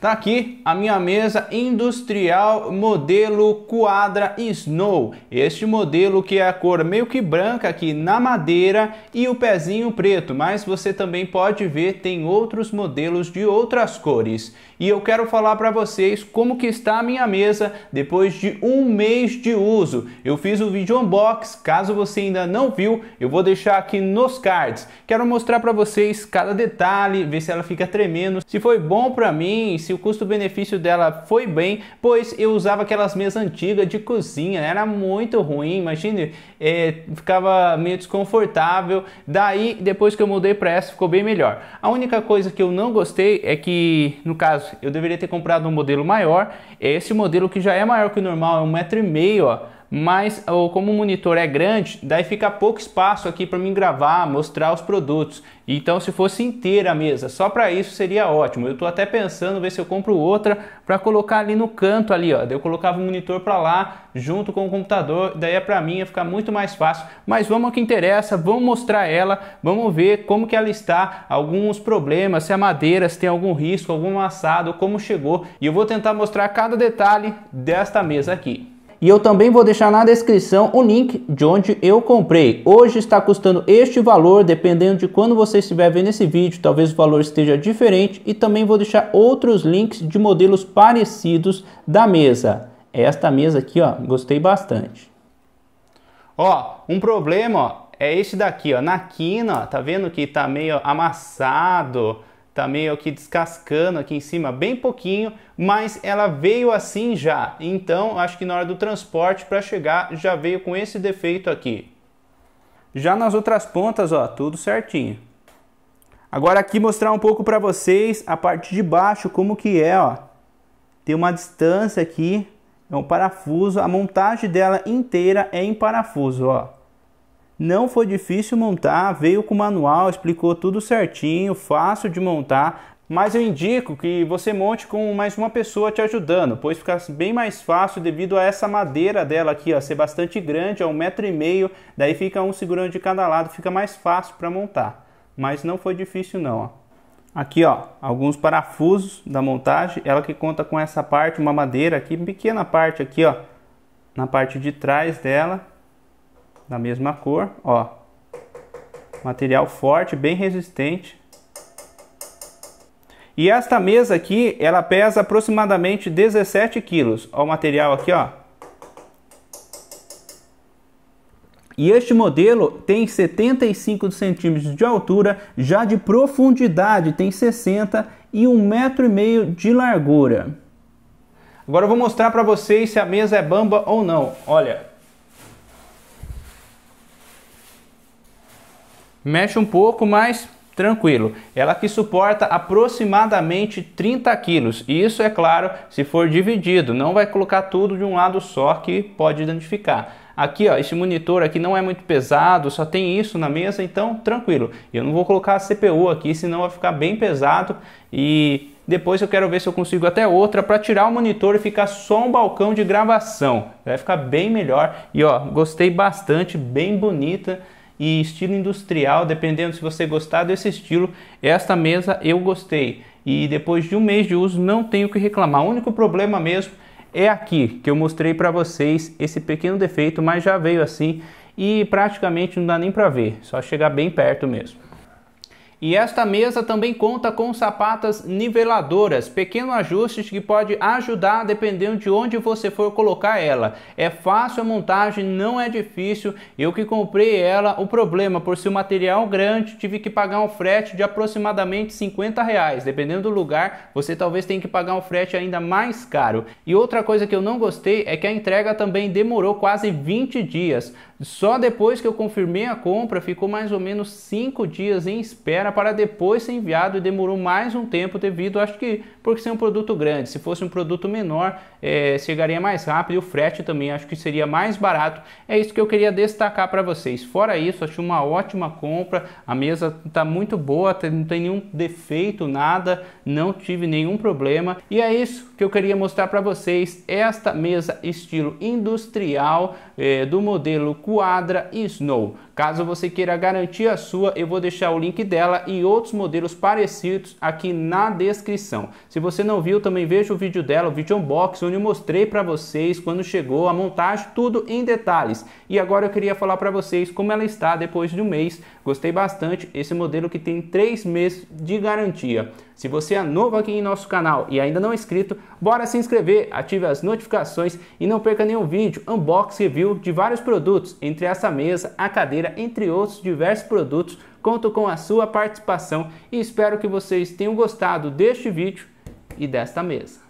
Tá aqui a minha mesa industrial modelo Quadra Snow. Este modelo que é a cor meio que branca aqui na madeira e o pezinho preto, mas você também pode ver tem outros modelos de outras cores. E eu quero falar para vocês como que está a minha mesa depois de um mês de uso. Eu fiz o um vídeo unbox, caso você ainda não viu, eu vou deixar aqui nos cards. Quero mostrar para vocês cada detalhe, ver se ela fica tremendo, se foi bom para mim, se se o custo-benefício dela foi bem, pois eu usava aquelas meias antigas de cozinha, né? era muito ruim, imagine, é, ficava meio desconfortável. Daí, depois que eu mudei para essa, ficou bem melhor. A única coisa que eu não gostei é que, no caso, eu deveria ter comprado um modelo maior. É esse modelo que já é maior que o normal, é um metro e meio, ó mas como o monitor é grande, daí fica pouco espaço aqui para mim gravar, mostrar os produtos. Então, se fosse inteira a mesa, só para isso seria ótimo. Eu estou até pensando ver se eu compro outra para colocar ali no canto ali, ó. eu colocava o monitor para lá junto com o computador, daí é para mim ia ficar muito mais fácil. Mas vamos ao que interessa, vamos mostrar ela, vamos ver como que ela está, alguns problemas, se a madeira se tem algum risco, algum amassado, como chegou. E eu vou tentar mostrar cada detalhe desta mesa aqui. E eu também vou deixar na descrição o link de onde eu comprei. Hoje está custando este valor, dependendo de quando você estiver vendo esse vídeo, talvez o valor esteja diferente. E também vou deixar outros links de modelos parecidos da mesa. É esta mesa aqui, ó, gostei bastante. Ó, um problema, ó, é este daqui, ó, na quina, ó, tá vendo que tá meio amassado, tá meio aqui descascando aqui em cima, bem pouquinho, mas ela veio assim já. Então, acho que na hora do transporte para chegar já veio com esse defeito aqui. Já nas outras pontas, ó, tudo certinho. Agora aqui mostrar um pouco para vocês a parte de baixo como que é, ó. Tem uma distância aqui, é um parafuso, a montagem dela inteira é em parafuso, ó. Não foi difícil montar, veio com o manual, explicou tudo certinho, fácil de montar. Mas eu indico que você monte com mais uma pessoa te ajudando, pois fica bem mais fácil devido a essa madeira dela aqui ó, ser bastante grande, é um metro e meio, daí fica um segurando de cada lado, fica mais fácil para montar. Mas não foi difícil não. Ó. Aqui ó, alguns parafusos da montagem, ela que conta com essa parte, uma madeira aqui, pequena parte aqui ó, na parte de trás dela da mesma cor, ó. Material forte, bem resistente. E esta mesa aqui, ela pesa aproximadamente 17 quilos. Ó o material aqui, ó. E este modelo tem 75 centímetros de altura, já de profundidade tem 60 e um metro e meio de largura. Agora eu vou mostrar para vocês se a mesa é bamba ou não. Olha, Mexe um pouco, mas tranquilo. Ela que suporta aproximadamente 30 quilos. E isso, é claro, se for dividido. Não vai colocar tudo de um lado só que pode identificar. Aqui, ó, esse monitor aqui não é muito pesado, só tem isso na mesa, então tranquilo. Eu não vou colocar a CPU aqui, senão vai ficar bem pesado e depois eu quero ver se eu consigo até outra para tirar o monitor e ficar só um balcão de gravação. Vai ficar bem melhor. E ó, gostei bastante, bem bonita e estilo industrial, dependendo se você gostar desse estilo. Esta mesa eu gostei e depois de um mês de uso não tenho o que reclamar. O único problema mesmo é aqui que eu mostrei para vocês esse pequeno defeito, mas já veio assim e praticamente não dá nem para ver, só chegar bem perto mesmo. E esta mesa também conta com sapatas niveladoras, pequeno ajuste que pode ajudar dependendo de onde você for colocar ela. É fácil a montagem, não é difícil. Eu que comprei ela, o problema por ser um material grande, tive que pagar um frete de aproximadamente 50 reais. Dependendo do lugar, você talvez tenha que pagar um frete ainda mais caro. E outra coisa que eu não gostei é que a entrega também demorou quase 20 dias. Só depois que eu confirmei a compra, ficou mais ou menos 5 dias em espera era para depois ser enviado e demorou mais um tempo devido, acho que, porque ser um produto grande. Se fosse um produto menor, é, chegaria mais rápido e o frete também acho que seria mais barato. É isso que eu queria destacar para vocês. Fora isso, acho uma ótima compra. A mesa está muito boa, não tem nenhum defeito, nada, não tive nenhum problema. E é isso que eu queria mostrar para vocês. Esta mesa estilo industrial é, do modelo Quadra Snow. Caso você queira garantir a sua, eu vou deixar o link dela e outros modelos parecidos aqui na descrição. Se você não viu, também veja o vídeo dela, o vídeo unboxing, onde eu mostrei para vocês quando chegou a montagem, tudo em detalhes. E agora eu queria falar para vocês como ela está depois de um mês. Gostei bastante, esse modelo que tem 3 meses de garantia. Se você é novo aqui em nosso canal e ainda não é inscrito, bora se inscrever, ative as notificações e não perca nenhum vídeo, unboxing, review de vários produtos, entre essa mesa, a cadeira, entre outros diversos produtos. Conto com a sua participação e espero que vocês tenham gostado deste vídeo e desta mesa.